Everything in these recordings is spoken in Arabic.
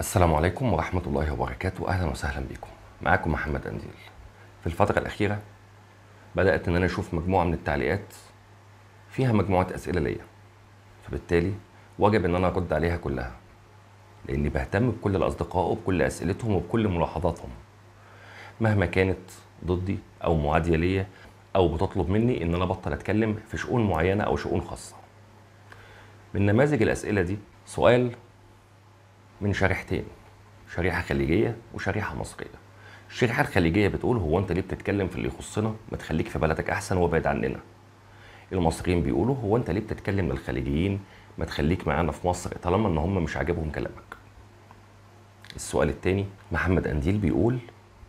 السلام عليكم ورحمة الله وبركاته أهلا وسهلا بكم معاكم محمد أنديل في الفترة الأخيرة بدأت إن أنا أشوف مجموعة من التعليقات فيها مجموعة أسئلة ليا فبالتالي وجب إن أنا أرد عليها كلها لأني بهتم بكل الأصدقاء وبكل أسئلتهم وبكل ملاحظاتهم مهما كانت ضدي أو معادية ليا أو بتطلب مني إن أنا بطل أتكلم في شؤون معينة أو شؤون خاصة من نماذج الأسئلة دي سؤال من شريحتين شريحه خليجيه وشريحه مصريه الشريحه الخليجيه بتقول هو انت ليه بتتكلم في اللي يخصنا ما تخليك في بلدك احسن وابعد عننا المصريين بيقولوا هو انت ليه بتتكلم للخليجيين ما تخليك معانا في مصر طالما ان هم مش عاجبهم كلامك السؤال التاني محمد قنديل بيقول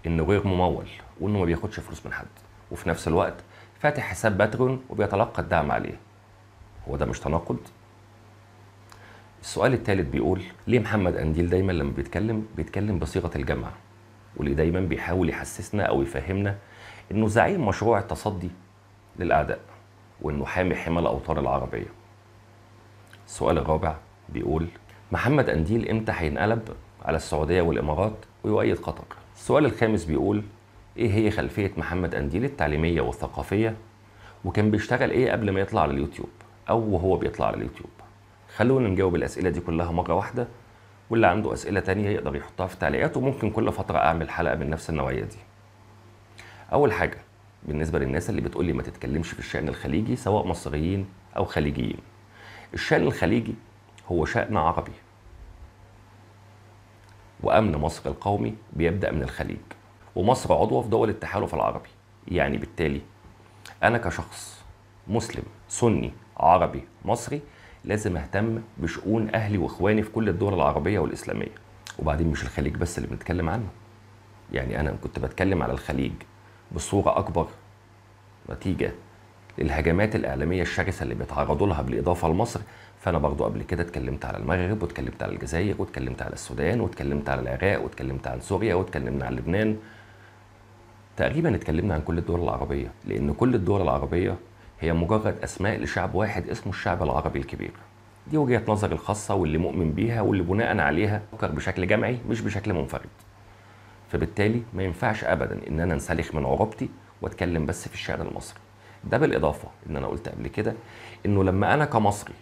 انه غير ممول وانه ما بياخدش فلوس من حد وفي نفس الوقت فاتح حساب باترون وبيتلقى الدعم عليه هو ده مش تناقض السؤال الثالث بيقول ليه محمد قنديل دايما لما بيتكلم بيتكلم بصيغه الجمع واللي دايما بيحاول يحسسنا او يفهمنا انه زعيم مشروع التصدي للاعداء وانه حامي حمى الاوطان العربيه السؤال الرابع بيقول محمد قنديل امتى هينقلب على السعوديه والامارات ويؤيد قطر السؤال الخامس بيقول ايه هي خلفيه محمد قنديل التعليميه والثقافيه وكان بيشتغل ايه قبل ما يطلع على اليوتيوب او وهو بيطلع على اليوتيوب خلونا نجاوب الاسئله دي كلها مره واحده واللي عنده اسئله تانية يقدر يحطها في التعليقات وممكن كل فتره اعمل حلقه من نفس النوعيه دي اول حاجه بالنسبه للناس اللي بتقول لي ما تتكلمش في الشان الخليجي سواء مصريين او خليجيين الشان الخليجي هو شان عربي وامن مصر القومي بيبدا من الخليج ومصر عضوه في دول التحالف العربي يعني بالتالي انا كشخص مسلم سني عربي مصري لازم اهتم بشؤون اهلي واخواني في كل الدول العربيه والاسلاميه وبعدين مش الخليج بس اللي بنتكلم عنه يعني انا كنت بتكلم على الخليج بصوره اكبر نتيجه للهجمات الاعلاميه الشرسه اللي بيتعرضوا لها بالاضافه لمصر فانا برضو قبل كده اتكلمت على المغرب واتكلمت على الجزائر واتكلمت على السودان واتكلمت على العراق واتكلمت عن سوريا واتكلمنا عن لبنان تقريبا اتكلمنا عن كل الدول العربيه لان كل الدول العربيه هي مجرد اسماء لشعب واحد اسمه الشعب العربي الكبير دي وجهه نظري الخاصه واللي مؤمن بيها واللي بناء عليها بفكر بشكل جمعي مش بشكل منفرد فبالتالي ما ينفعش ابدا ان انا انسلخ من عروبتي واتكلم بس في الشعر المصري ده بالاضافه ان انا قلت قبل كده انه لما انا كمصري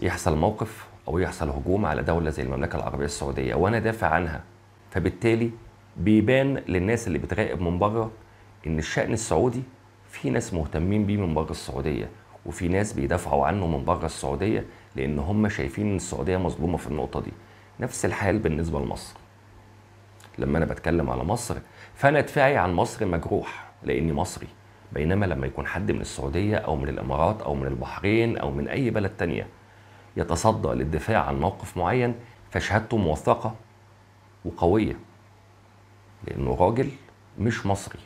يحصل موقف او يحصل هجوم على دوله زي المملكه العربيه السعوديه وانا دافع عنها فبالتالي بيبان للناس اللي بتراقب من بره ان الشان السعودي في ناس مهتمين بيه من بره السعوديه وفي ناس بيدافعوا عنه من بره السعوديه لان هم شايفين ان السعوديه مظلومه في النقطه دي نفس الحال بالنسبه لمصر لما انا بتكلم على مصر فانا دفاعي عن مصر مجروح لاني مصري بينما لما يكون حد من السعوديه او من الامارات او من البحرين او من اي بلد تانيه يتصدى للدفاع عن موقف معين فشهادته موثقه وقويه لانه راجل مش مصري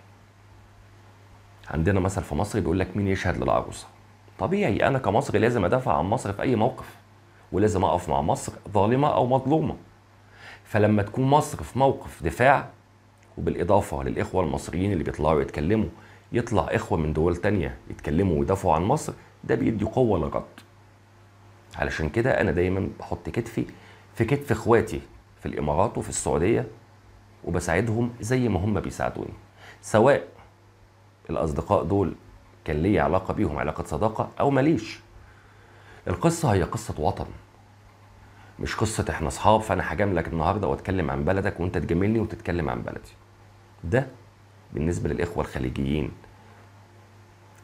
عندنا مثل في مصر بيقول لك مين يشهد للعروسه طبيعي انا كمصري لازم ادافع عن مصر في اي موقف ولازم اقف مع مصر ظالمه او مظلومه فلما تكون مصر في موقف دفاع وبالاضافه للاخوه المصريين اللي بيطلعوا يتكلموا يطلع اخوه من دول تانية يتكلموا ويدافعوا عن مصر ده بيدي قوه للرد علشان كده انا دايما بحط كتفي في كتف اخواتي في الامارات وفي السعوديه وبساعدهم زي ما هم بيساعدوني سواء الاصدقاء دول كان لي علاقه بيهم علاقه صداقه او ماليش القصه هي قصه وطن مش قصه احنا اصحاب فانا هجاملك النهارده واتكلم عن بلدك وانت تجاملني وتتكلم عن بلدي ده بالنسبه للاخوه الخليجيين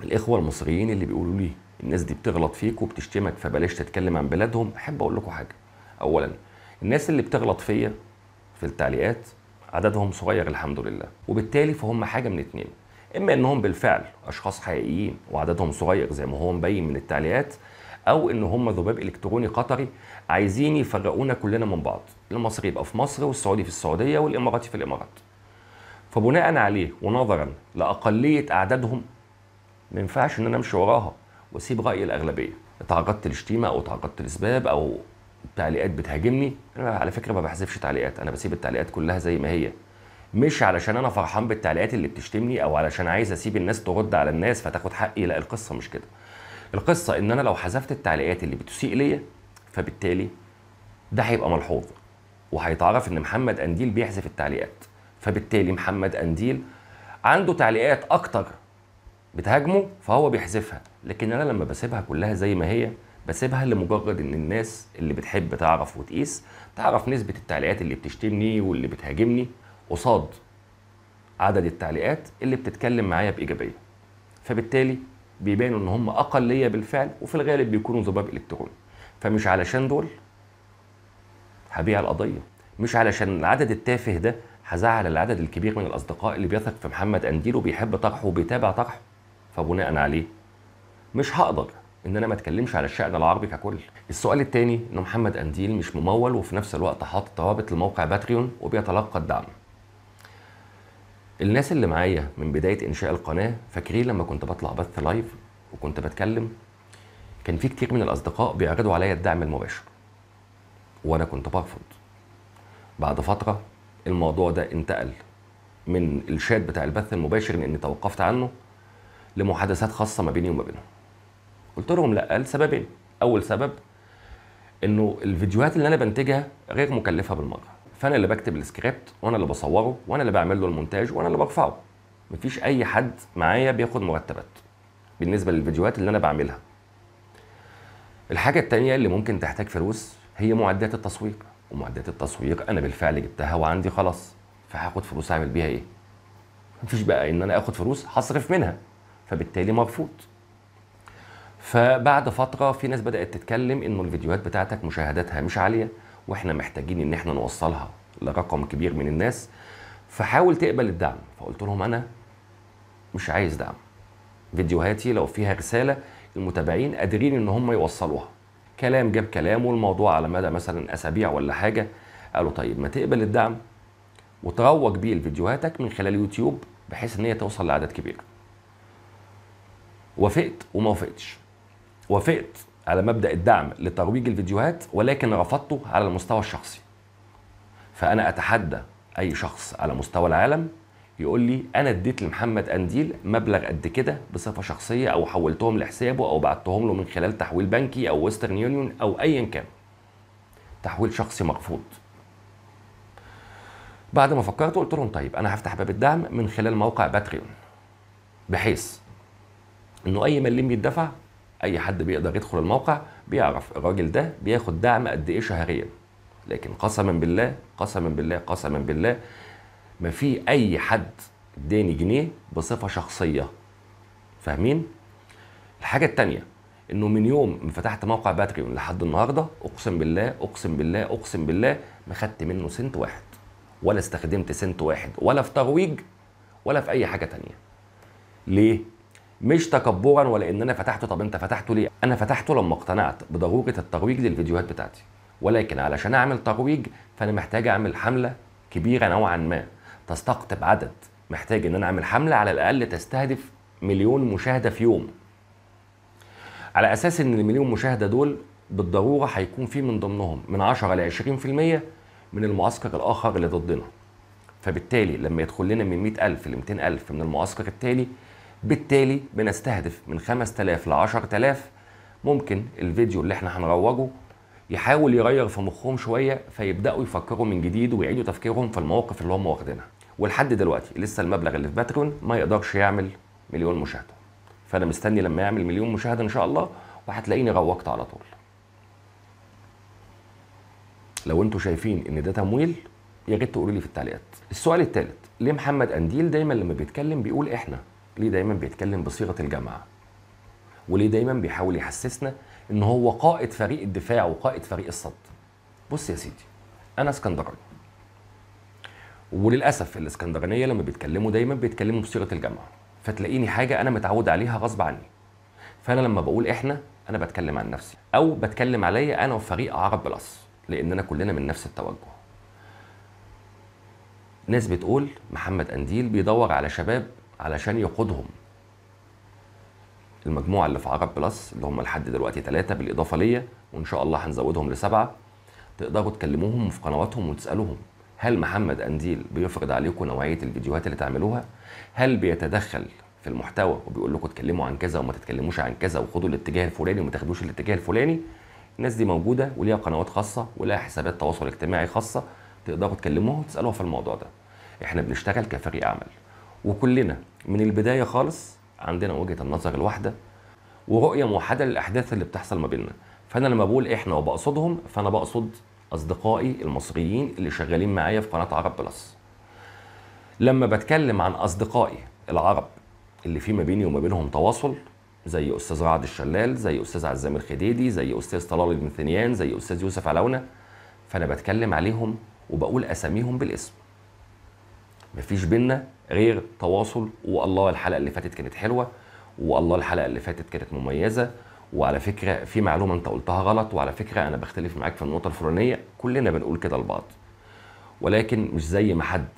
الاخوه المصريين اللي بيقولوا لي الناس دي بتغلط فيك وبتشتمك فبلاش تتكلم عن بلادهم احب اقول لكم حاجه اولا الناس اللي بتغلط فيا في التعليقات عددهم صغير الحمد لله وبالتالي فهم حاجه من اتنين اما انهم بالفعل اشخاص حقيقيين وعددهم صغير زي ما هو مبين من التعليقات او ان هم ذباب الكتروني قطري عايزين يفرقونا كلنا من بعض المصري يبقى في مصر والسعودي في السعوديه والاماراتي في الامارات فبناء عليه ونظرا لاقليه اعدادهم ما ينفعش ان انا امشي وراها واسيب راي الاغلبيه اتعرضت لشتيمه او اتعرضت لسباب او تعليقات بتهاجمني انا على فكره ما بحذفش تعليقات انا بسيب التعليقات كلها زي ما هي مش علشان انا فرحان بالتعليقات اللي بتشتمني او علشان عايز اسيب الناس ترد على الناس فتاخد حقي لا القصه مش كده القصه ان انا لو حذفت التعليقات اللي بتسيء ليا فبالتالي ده هيبقى ملحوظ وهيتعرف ان محمد قنديل بيحذف التعليقات فبالتالي محمد قنديل عنده تعليقات اكتر بتهاجمه فهو بيحذفها لكن انا لما بسيبها كلها زي ما هي بسيبها لمجرد ان الناس اللي بتحب تعرف وتقيس تعرف نسبه التعليقات اللي بتشتمني واللي بتهاجمني قصاد عدد التعليقات اللي بتتكلم معايا بايجابيه فبالتالي بيبانوا ان هم اقليه بالفعل وفي الغالب بيكونوا ذباب الكتروني فمش علشان دول هبيع القضيه مش علشان العدد التافه ده هزعل العدد الكبير من الاصدقاء اللي بيثق في محمد قنديل وبيحب طرحه وبيتابع طرحه فبناء عليه مش هقدر ان انا ما اتكلمش على الشأن العربي ككل السؤال الثاني ان محمد قنديل مش ممول وفي نفس الوقت حاطط روابط لموقع باتريون وبيتلقى الدعم الناس اللي معايا من بدايه انشاء القناه فاكرين لما كنت بطلع بث لايف وكنت بتكلم كان في كتير من الاصدقاء بيعرضوا عليا الدعم المباشر وانا كنت برفض بعد فتره الموضوع ده انتقل من الشات بتاع البث المباشر لاني توقفت عنه لمحادثات خاصه ما بيني وما بينهم قلت لهم لا لسببين اول سبب انه الفيديوهات اللي انا بنتجها غير مكلفه بالمره فانا اللي بكتب السكريبت وانا اللي بصوره وانا اللي بعمل له المونتاج وانا اللي برفعه مفيش اي حد معايا بياخد مرتبات بالنسبه للفيديوهات اللي انا بعملها الحاجه الثانيه اللي ممكن تحتاج فلوس هي معدات التصوير ومعدات التصوير انا بالفعل جبتها وعندي خلاص فهاخد فلوس اعمل بيها ايه مفيش بقى ان انا اخد فلوس هصرف منها فبالتالي مرفوض فبعد فتره في ناس بدات تتكلم انه الفيديوهات بتاعتك مشاهداتها مش عاليه واحنا محتاجين ان احنا نوصلها لرقم كبير من الناس فحاول تقبل الدعم فقلت لهم انا مش عايز دعم فيديوهاتي لو فيها رساله المتابعين قادرين ان هم يوصلوها كلام جاب كلام والموضوع على مدى مثلا اسابيع ولا حاجه قالوا طيب ما تقبل الدعم وتروج بيه لفيديوهاتك من خلال يوتيوب بحيث ان هي توصل لعدد كبير وافقت وما وافقتش وافقت على مبدا الدعم لترويج الفيديوهات ولكن رفضته على المستوى الشخصي فانا اتحدى اي شخص على مستوى العالم يقول لي انا اديت لمحمد قنديل مبلغ قد كده بصفه شخصيه او حولتهم لحسابه او بعتهم له من خلال تحويل بنكي او ويسترن يونيون او ايا كان تحويل شخصي مرفوض بعد ما فكرت قلت لهم طيب انا هفتح باب الدعم من خلال موقع باتريون بحيث انه اي مليم يدفع اي حد بيقدر يدخل الموقع بيعرف الراجل ده بياخد دعم قد ايه شهريا لكن قسما بالله قسما بالله قسما بالله ما في اي حد اداني جنيه بصفه شخصيه فاهمين الحاجه الثانيه انه من يوم ما فتحت موقع باتريون لحد النهارده اقسم بالله اقسم بالله اقسم بالله ما خدت منه سنت واحد ولا استخدمت سنت واحد ولا في ترويج ولا في اي حاجه تانية ليه مش تكبرا ولا ان انا فتحته طب انت فتحته ليه انا فتحته لما اقتنعت بضروره الترويج للفيديوهات بتاعتي ولكن علشان اعمل ترويج فانا محتاج اعمل حمله كبيره نوعا ما تستقطب عدد محتاج ان انا اعمل حمله على الاقل تستهدف مليون مشاهده في يوم على اساس ان المليون مشاهده دول بالضروره هيكون في من ضمنهم من 10 ل 20% من المعسكر الاخر اللي ضدنا فبالتالي لما يدخل لنا من 100000 ل 200000 من المعسكر التالي بالتالي بنستهدف من 5000 ل 10000 ممكن الفيديو اللي احنا هنروجه يحاول يغير في مخهم شويه فيبداوا يفكروا من جديد ويعيدوا تفكيرهم في المواقف اللي هم واخدينها ولحد دلوقتي لسه المبلغ اللي في باتريون ما يقدرش يعمل مليون مشاهده فانا مستني لما يعمل مليون مشاهده ان شاء الله وهتلاقيني روجت على طول لو انتوا شايفين ان ده تمويل يا ريت تقولوا لي في التعليقات السؤال الثالث ليه محمد قنديل دايما لما بيتكلم بيقول احنا ليه دايما بيتكلم بصيغه الجماعه وليه دايما بيحاول يحسسنا ان هو قائد فريق الدفاع وقائد فريق الصد بص يا سيدي انا اسكندراني وللاسف الاسكندرانيه لما بيتكلموا دايما بيتكلموا بصيغه الجماعه فتلاقيني حاجه انا متعود عليها غصب عني فانا لما بقول احنا انا بتكلم عن نفسي او بتكلم عليا انا وفريق عرب بلس لاننا كلنا من نفس التوجه ناس بتقول محمد قنديل بيدور على شباب علشان يقودهم المجموعة اللي في عرب بلس اللي هم لحد دلوقتي ثلاثة بالإضافة ليا وإن شاء الله هنزودهم لسبعة تقدروا تكلموهم في قنواتهم وتسألوهم هل محمد أنديل بيفرض عليكم نوعية الفيديوهات اللي تعملوها؟ هل بيتدخل في المحتوى وبيقول لكم اتكلموا عن كذا وما تتكلموش عن كذا وخدوا الاتجاه الفلاني وما تاخدوش الاتجاه الفلاني؟ الناس دي موجودة وليها قنوات خاصة ولها حسابات تواصل اجتماعي خاصة تقدروا تكلموها وتسألوها في الموضوع ده. احنا بنشتغل كفريق عمل وكلنا من البدايه خالص عندنا وجهه النظر الواحده ورؤيه موحده للاحداث اللي بتحصل ما بيننا فانا لما بقول احنا وبقصدهم فانا بقصد اصدقائي المصريين اللي شغالين معايا في قناه عرب بلس لما بتكلم عن اصدقائي العرب اللي في ما بيني وما بينهم تواصل زي استاذ رعد الشلال زي استاذ عزام الخديدي زي استاذ طلال بن ثنيان زي استاذ يوسف علونه فانا بتكلم عليهم وبقول اساميهم بالاسم مفيش بينا غير تواصل والله الحلقه اللي فاتت كانت حلوه والله الحلقه اللي فاتت كانت مميزه وعلى فكره في معلومه انت قلتها غلط وعلى فكره انا بختلف معاك في النقطه الفلانيه كلنا بنقول كده لبعض ولكن مش زي ما حد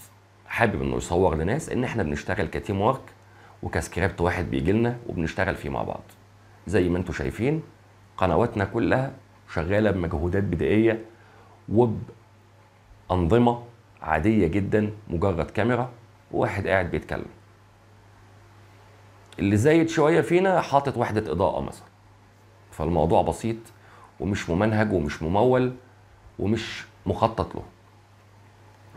حابب انه يصور لناس ان احنا بنشتغل كتيم ورك وكسكريبت واحد بيجي لنا وبنشتغل فيه مع بعض زي ما انتم شايفين قنواتنا كلها شغاله بمجهودات بدائيه وبانظمه عاديه جدا مجرد كاميرا وواحد قاعد بيتكلم اللي زايد شويه فينا حاطط وحده اضاءه مثلا فالموضوع بسيط ومش ممنهج ومش ممول ومش مخطط له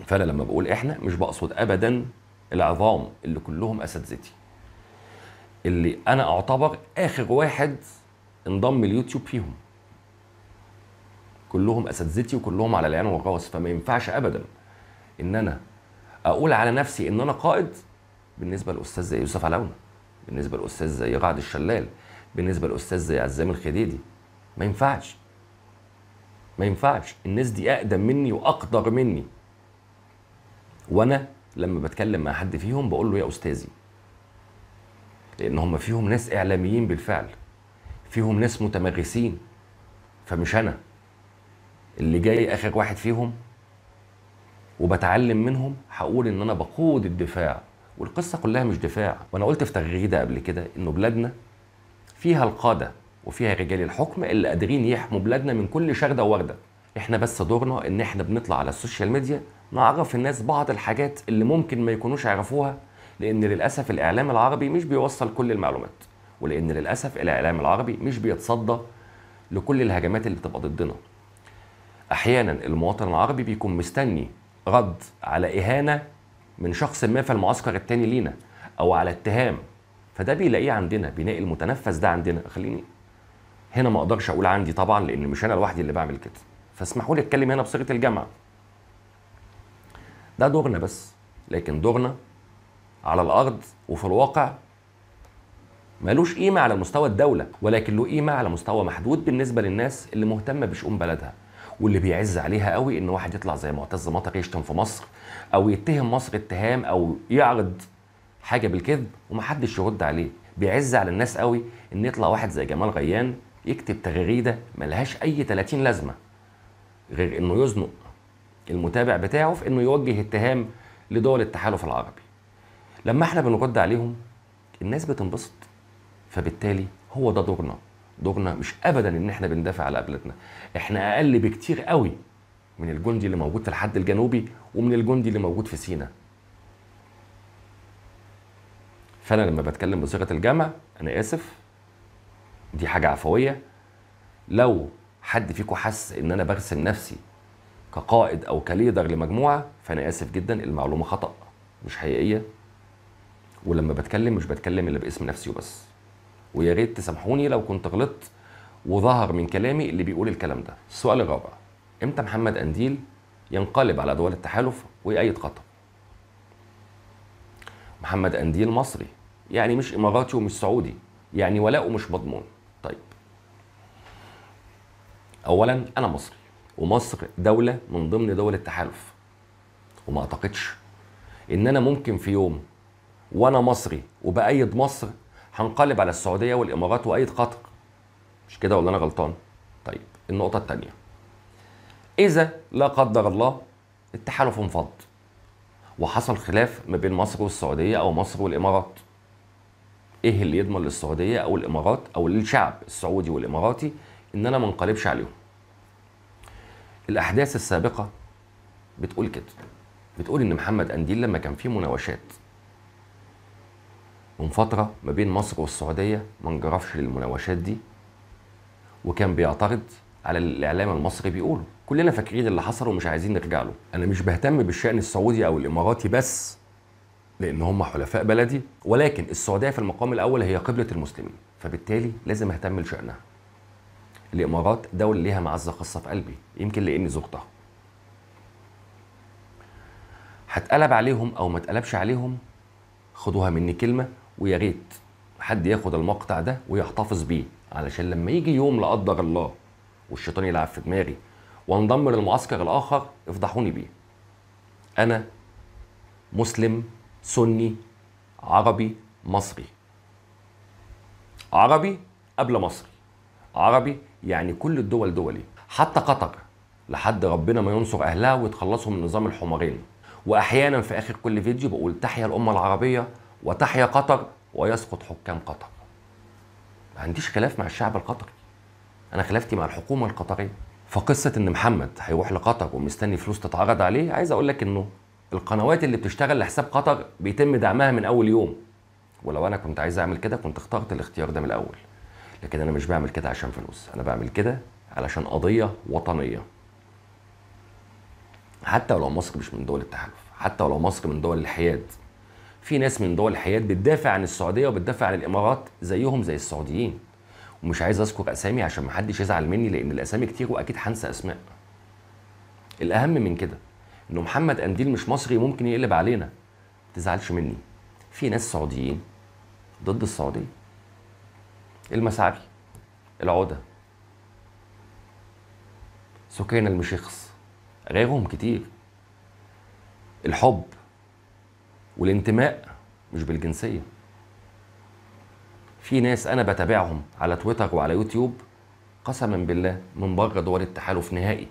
فانا لما بقول احنا مش بقصد ابدا العظام اللي كلهم اساتذتي اللي انا اعتبر اخر واحد انضم اليوتيوب فيهم كلهم اساتذتي وكلهم على العين والراس فما ينفعش ابدا ان انا اقول على نفسي ان انا قائد بالنسبه للاستاذ زي يوسف علاونه بالنسبه للاستاذ زي رعد الشلال بالنسبه للاستاذ زي عزام الخديدي ما ينفعش ما ينفعش الناس دي اقدم مني واقدر مني وانا لما بتكلم مع حد فيهم بقول له يا استاذي لان هم فيهم ناس اعلاميين بالفعل فيهم ناس متمرسين فمش انا اللي جاي اخر واحد فيهم وبتعلم منهم هقول ان انا بقود الدفاع والقصه كلها مش دفاع وانا قلت في تغريده قبل كده انه بلادنا فيها القاده وفيها رجال الحكم اللي قادرين يحموا بلادنا من كل شرده وورده احنا بس دورنا ان احنا بنطلع على السوشيال ميديا نعرف الناس بعض الحاجات اللي ممكن ما يكونوش يعرفوها لان للاسف الاعلام العربي مش بيوصل كل المعلومات ولان للاسف الاعلام العربي مش بيتصدى لكل الهجمات اللي بتبقى ضدنا احيانا المواطن العربي بيكون مستني رد على إهانة من شخص ما في المعسكر التاني لينا أو على اتهام فده بيلاقيه عندنا بيلاقي المتنفس ده عندنا خليني هنا ما اقدرش اقول عندي طبعا لان مش انا لوحدي اللي بعمل كده فاسمحوا لي اتكلم هنا بصيغه الجامعه ده دورنا بس لكن دورنا على الارض وفي الواقع ملوش قيمه على مستوى الدوله ولكن له قيمه على مستوى محدود بالنسبه للناس اللي مهتمه بشؤون بلدها واللي بيعز عليها قوي ان واحد يطلع زي معتز مطر يشتم في مصر او يتهم مصر اتهام او يعرض حاجه بالكذب ومحدش يرد عليه بيعز على الناس قوي ان يطلع واحد زي جمال غيان يكتب تغريده ملهاش اي 30 لازمه غير انه يزنق المتابع بتاعه في انه يوجه اتهام لدول التحالف العربي لما احنا بنرد عليهم الناس بتنبسط فبالتالي هو ده دورنا دورنا مش ابدا ان احنا بندافع على قبلتنا احنا اقل بكتير قوي من الجندي اللي موجود في الحد الجنوبي ومن الجندي اللي موجود في سينا فانا لما بتكلم بصيغه الجمع انا اسف دي حاجه عفويه لو حد فيكم حس ان انا برسم نفسي كقائد او كليدر لمجموعه فانا اسف جدا المعلومه خطا مش حقيقيه ولما بتكلم مش بتكلم الا باسم نفسي وبس ويا ريت تسامحوني لو كنت غلطت وظهر من كلامي اللي بيقول الكلام ده السؤال الرابع امتى محمد قنديل ينقلب على دول التحالف ويأيد قطر محمد قنديل مصري يعني مش اماراتي ومش سعودي يعني ولاؤه مش مضمون طيب اولا انا مصري ومصر دوله من ضمن دول التحالف وما اعتقدش ان انا ممكن في يوم وانا مصري وبأيد مصر هنقلب على السعوديه والامارات وايد قطر مش كده ولا انا غلطان طيب النقطه الثانيه اذا لا قدر الله التحالف انفض وحصل خلاف ما بين مصر والسعوديه او مصر والامارات ايه اللي يضمن للسعوديه او الامارات او للشعب السعودي والاماراتي ان انا ما انقلبش عليهم الاحداث السابقه بتقول كده بتقول ان محمد انديل لما كان في مناوشات من فترة ما بين مصر والسعودية ما انجرفش للمناوشات دي وكان بيعترض على الإعلام المصري بيقوله كلنا فاكرين اللي حصل ومش عايزين نرجع له أنا مش بهتم بالشأن السعودي أو الإماراتي بس لأن هم حلفاء بلدي ولكن السعودية في المقام الأول هي قبلة المسلمين فبالتالي لازم أهتم لشأنها الإمارات دولة ليها معزة خاصة في قلبي يمكن لأني زرتها هتقلب عليهم أو ما تقلبش عليهم خدوها مني كلمة ويا ريت حد ياخد المقطع ده ويحتفظ بيه علشان لما يجي يوم لا قدر الله والشيطان يلعب في دماغي وانضم للمعسكر الاخر افضحوني بيه انا مسلم سني عربي مصري عربي قبل مصري عربي يعني كل الدول دولي حتى قطر لحد ربنا ما ينصر اهلها ويتخلصوا من نظام الحمرين واحيانا في اخر كل فيديو بقول تحيا الامه العربيه وتحيا قطر ويسقط حكام قطر ما عنديش خلاف مع الشعب القطري انا خلافتي مع الحكومه القطريه فقصه ان محمد هيروح لقطر ومستني فلوس تتعرض عليه عايز اقول لك انه القنوات اللي بتشتغل لحساب قطر بيتم دعمها من اول يوم ولو انا كنت عايز اعمل كده كنت اخترت الاختيار ده من الاول لكن انا مش بعمل كده عشان فلوس انا بعمل كده علشان قضيه وطنيه حتى ولو مصر مش من دول التحالف حتى ولو مصر من دول الحياد في ناس من دول الحياة بتدافع عن السعودية وبتدافع عن الإمارات زيهم زي السعوديين ومش عايز أذكر أسامي عشان محدش يزعل مني لأن الأسامي كتير وأكيد هنسى أسماء الأهم من كده إن محمد قنديل مش مصري ممكن يقلب علينا تزعلش مني في ناس سعوديين ضد السعودية المسعري العودة سكينة المشيخص غيرهم كتير الحب والانتماء مش بالجنسيه في ناس انا بتابعهم على تويتر وعلى يوتيوب قسما بالله من بره دول التحالف نهائي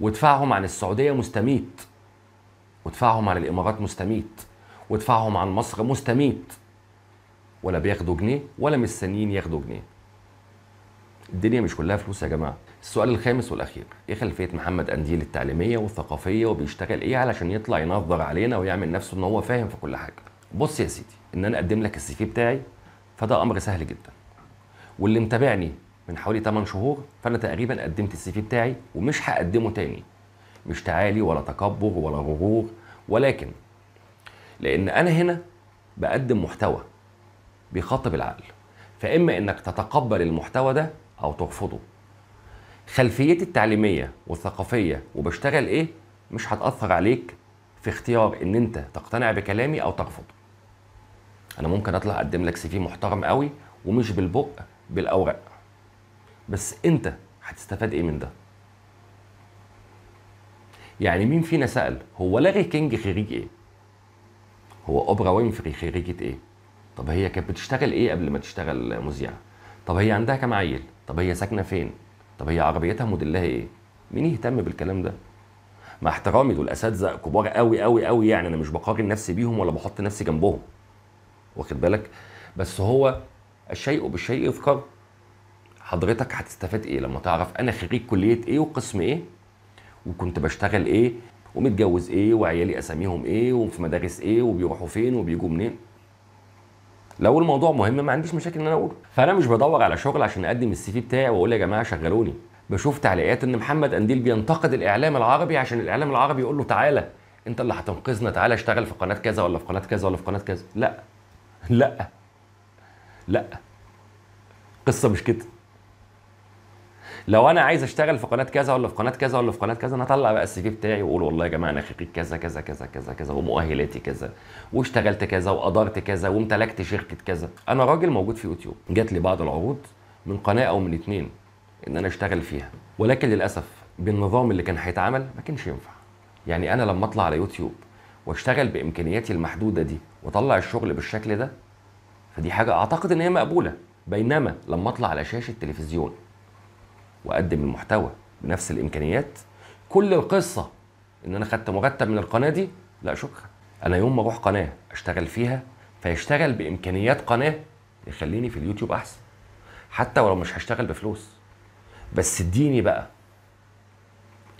وادفعهم عن السعوديه مستميت وادفعهم عن الامارات مستميت وادفعهم عن مصر مستميت ولا بياخدوا جنيه ولا مستنيين ياخدوا جنيه الدنيا مش كلها فلوس يا جماعه السؤال الخامس والاخير ايه خلفيه محمد انديل التعليميه والثقافيه وبيشتغل ايه علشان يطلع ينظر علينا ويعمل نفسه ان هو فاهم في كل حاجه بص يا سيدي ان انا اقدم لك السي في بتاعي فده امر سهل جدا واللي متابعني من حوالي 8 شهور فانا تقريبا قدمت السي في بتاعي ومش هقدمه تاني مش تعالي ولا تكبر ولا غرور ولكن لان انا هنا بقدم محتوى بيخاطب العقل فاما انك تتقبل المحتوى ده او ترفضه خلفيتي التعليميه والثقافيه وبشتغل ايه مش هتاثر عليك في اختيار ان انت تقتنع بكلامي او ترفض انا ممكن اطلع اقدم لك سي في محترم قوي ومش بالبق بالاوراق بس انت هتستفاد ايه من ده يعني مين فينا سال هو لاري كينج خريج ايه هو اوبرا وينفري خريجه ايه طب هي كانت بتشتغل ايه قبل ما تشتغل مذيعه طب هي عندها كم عيل طب هي ساكنه فين طب هي عربيتها موديلها ايه؟ مين يهتم بالكلام ده؟ مع احترامي دول اساتذه كبار قوي قوي قوي يعني انا مش بقارن نفسي بيهم ولا بحط نفسي جنبهم واخد بالك؟ بس هو الشيء بالشيء يذكر حضرتك هتستفاد ايه لما تعرف انا خريج كليه ايه وقسم ايه وكنت بشتغل ايه ومتجوز ايه وعيالي اساميهم ايه وفي مدارس ايه وبيروحوا فين وبيجوا منين لو الموضوع مهم ما عنديش مشاكل ان انا اقوله فانا مش بدور على شغل عشان اقدم السي في بتاعي واقول يا جماعه شغلوني بشوف تعليقات ان محمد انديل بينتقد الاعلام العربي عشان الاعلام العربي يقول له تعالى انت اللي هتنقذنا تعالى اشتغل في قناه كذا ولا في قناه كذا ولا في قناه كذا لا لا لا قصه مش كده لو انا عايز اشتغل في قناه كذا ولا في قناه كذا ولا في قناه كذا انا اطلع بقى السي في بتاعي واقول والله يا جماعه انا خريج كذا كذا كذا كذا كذا ومؤهلاتي كذا واشتغلت كذا وادرت كذا وامتلكت شركه كذا انا راجل موجود في يوتيوب جات لي بعض العروض من قناه او من اتنين ان انا اشتغل فيها ولكن للاسف بالنظام اللي كان هيتعمل ما كانش ينفع يعني انا لما اطلع على يوتيوب واشتغل بامكانياتي المحدوده دي واطلع الشغل بالشكل ده فدي حاجه اعتقد ان هي مقبوله بينما لما اطلع على شاشه التلفزيون واقدم المحتوى بنفس الامكانيات كل القصه ان انا خدت مرتب من القناه دي لا شكرا انا يوم ما اروح قناه اشتغل فيها فيشتغل بامكانيات قناه يخليني في اليوتيوب احسن حتى ولو مش هشتغل بفلوس بس اديني بقى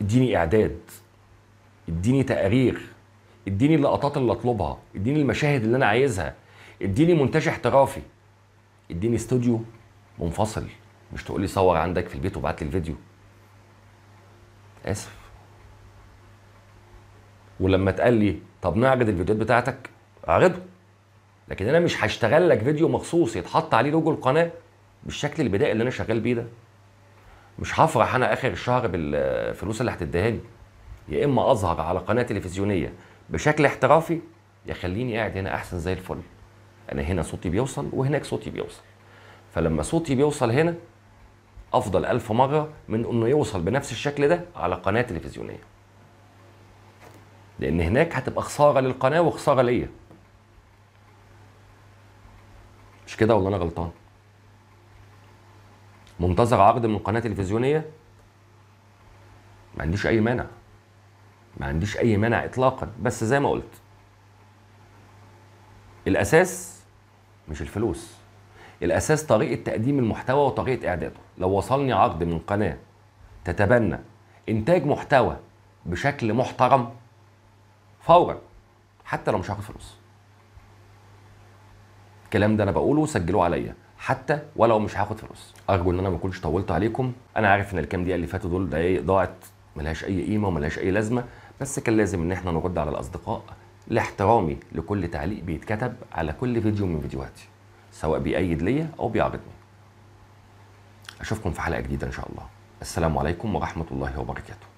اديني اعداد اديني تقارير اديني اللقطات اللي اطلبها اديني المشاهد اللي انا عايزها اديني مونتاج احترافي اديني استوديو منفصل مش تقول لي صور عندك في البيت وبعت لي الفيديو اسف ولما تقال لي طب نعرض الفيديوهات بتاعتك اعرضه لكن انا مش هشتغل لك فيديو مخصوص يتحط عليه لوجو القناه بالشكل البدائي اللي انا شغال بيه ده مش هفرح انا اخر الشهر بالفلوس اللي هتديها لي يا اما اظهر على قناه تلفزيونيه بشكل احترافي يا خليني قاعد هنا احسن زي الفل انا هنا صوتي بيوصل وهناك صوتي بيوصل فلما صوتي بيوصل هنا افضل الف مره من انه يوصل بنفس الشكل ده على قناه تلفزيونيه لان هناك هتبقى خساره للقناه وخساره ليا مش كده ولا انا غلطان منتظر عقد من قناه تلفزيونيه ما عنديش اي مانع ما عنديش اي مانع اطلاقا بس زي ما قلت الاساس مش الفلوس الاساس طريقه تقديم المحتوى وطريقه اعداده لو وصلني عقد من قناه تتبنى انتاج محتوى بشكل محترم فورا حتى لو مش هاخد فلوس الكلام ده انا بقوله سجلوه عليا حتى ولو مش هاخد فلوس ارجو ان انا ما اكونش طولت عليكم انا عارف ان الكام دقيقه اللي فاتوا دول دقايق ضاعت ملهاش اي قيمه وملهاش اي لازمه بس كان لازم ان احنا نرد على الاصدقاء لاحترامي لكل تعليق بيتكتب على كل فيديو من فيديوهاتي سواء بيأيد ليا او بيعرضني اشوفكم في حلقه جديده ان شاء الله السلام عليكم ورحمه الله وبركاته